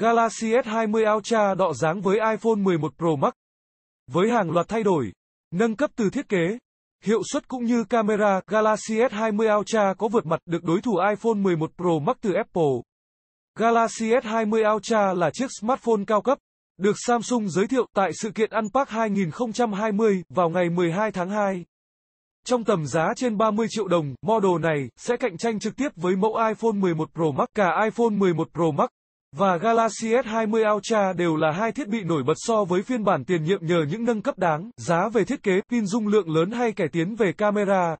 Galaxy S20 Ultra đọ dáng với iPhone 11 Pro Max. Với hàng loạt thay đổi, nâng cấp từ thiết kế, hiệu suất cũng như camera, Galaxy S20 Ultra có vượt mặt được đối thủ iPhone 11 Pro Max từ Apple. Galaxy S20 Ultra là chiếc smartphone cao cấp, được Samsung giới thiệu tại sự kiện Unpack 2020 vào ngày 12 tháng 2. Trong tầm giá trên 30 triệu đồng, model này sẽ cạnh tranh trực tiếp với mẫu iPhone 11 Pro Max cả iPhone 11 Pro Max và Galaxy S20 Ultra đều là hai thiết bị nổi bật so với phiên bản tiền nhiệm nhờ những nâng cấp đáng giá về thiết kế, pin dung lượng lớn hay cải tiến về camera.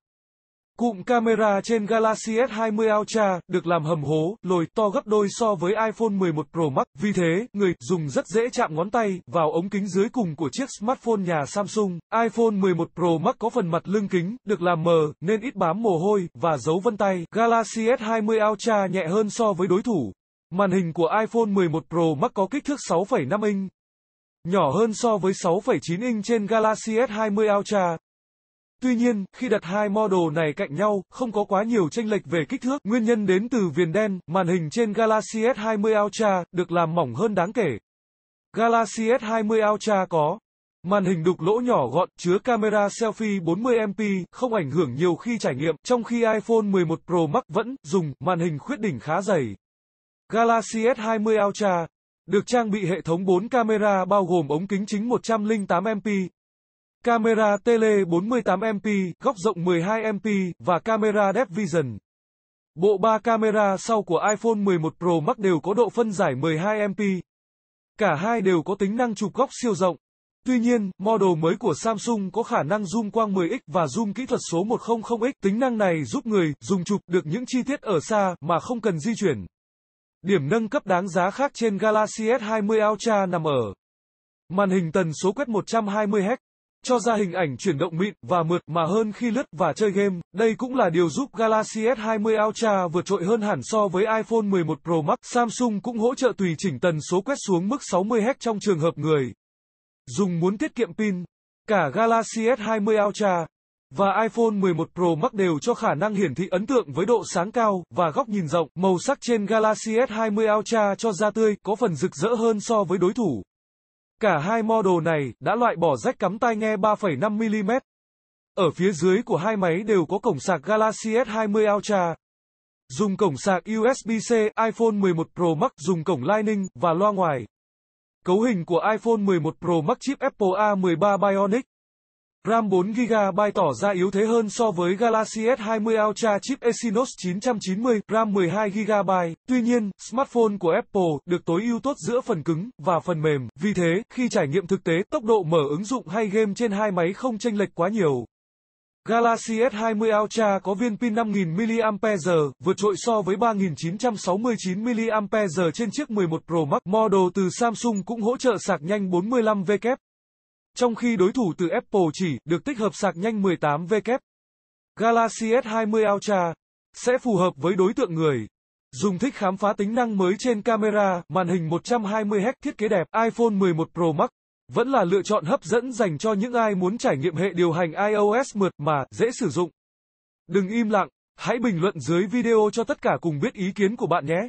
Cụm camera trên Galaxy S20 Ultra được làm hầm hố, lồi to gấp đôi so với iPhone 11 Pro Max, vì thế, người dùng rất dễ chạm ngón tay vào ống kính dưới cùng của chiếc smartphone nhà Samsung. iPhone 11 Pro Max có phần mặt lưng kính được làm mờ nên ít bám mồ hôi và dấu vân tay. Galaxy S20 Ultra nhẹ hơn so với đối thủ, Màn hình của iPhone 11 Pro Max có kích thước 6,5 inch, nhỏ hơn so với 6,9 inch trên Galaxy S20 Ultra. Tuy nhiên, khi đặt hai model này cạnh nhau, không có quá nhiều tranh lệch về kích thước. Nguyên nhân đến từ viền đen, màn hình trên Galaxy S20 Ultra được làm mỏng hơn đáng kể. Galaxy S20 Ultra có Màn hình đục lỗ nhỏ gọn, chứa camera selfie 40MP, không ảnh hưởng nhiều khi trải nghiệm, trong khi iPhone 11 Pro Max vẫn dùng màn hình khuyết đỉnh khá dày. Galaxy S20 Ultra, được trang bị hệ thống 4 camera bao gồm ống kính chính 108MP, camera tele 48MP, góc rộng 12MP và camera depth vision. Bộ 3 camera sau của iPhone 11 Pro Max đều có độ phân giải 12MP. Cả hai đều có tính năng chụp góc siêu rộng. Tuy nhiên, model mới của Samsung có khả năng zoom quang 10x và zoom kỹ thuật số 100x. Tính năng này giúp người dùng chụp được những chi tiết ở xa mà không cần di chuyển. Điểm nâng cấp đáng giá khác trên Galaxy S20 Ultra nằm ở màn hình tần số quét 120 Hz, cho ra hình ảnh chuyển động mịn và mượt mà hơn khi lướt và chơi game. Đây cũng là điều giúp Galaxy S20 Ultra vượt trội hơn hẳn so với iPhone 11 Pro Max. Samsung cũng hỗ trợ tùy chỉnh tần số quét xuống mức 60 Hz trong trường hợp người dùng muốn tiết kiệm pin. Cả Galaxy S20 Ultra và iPhone 11 Pro Max đều cho khả năng hiển thị ấn tượng với độ sáng cao và góc nhìn rộng. Màu sắc trên Galaxy S20 Ultra cho da tươi có phần rực rỡ hơn so với đối thủ. Cả hai model này đã loại bỏ rách cắm tai nghe 3,5mm. Ở phía dưới của hai máy đều có cổng sạc Galaxy S20 Ultra. Dùng cổng sạc USB-C, iPhone 11 Pro Max dùng cổng Lightning và loa ngoài. Cấu hình của iPhone 11 Pro Max chip Apple A13 Bionic RAM 4GB tỏ ra yếu thế hơn so với Galaxy S20 Ultra chip Exynos 990, RAM 12GB. Tuy nhiên, smartphone của Apple được tối ưu tốt giữa phần cứng và phần mềm. Vì thế, khi trải nghiệm thực tế, tốc độ mở ứng dụng hay game trên hai máy không chênh lệch quá nhiều. Galaxy S20 Ultra có viên pin 5000 mAh, vượt trội so với 3969 mAh trên chiếc 11 Pro Max. Model từ Samsung cũng hỗ trợ sạc nhanh 45W trong khi đối thủ từ Apple chỉ được tích hợp sạc nhanh 18W. Galaxy S20 Ultra sẽ phù hợp với đối tượng người dùng thích khám phá tính năng mới trên camera, màn hình 120Hz thiết kế đẹp, iPhone 11 Pro Max vẫn là lựa chọn hấp dẫn dành cho những ai muốn trải nghiệm hệ điều hành iOS mượt mà dễ sử dụng. Đừng im lặng, hãy bình luận dưới video cho tất cả cùng biết ý kiến của bạn nhé.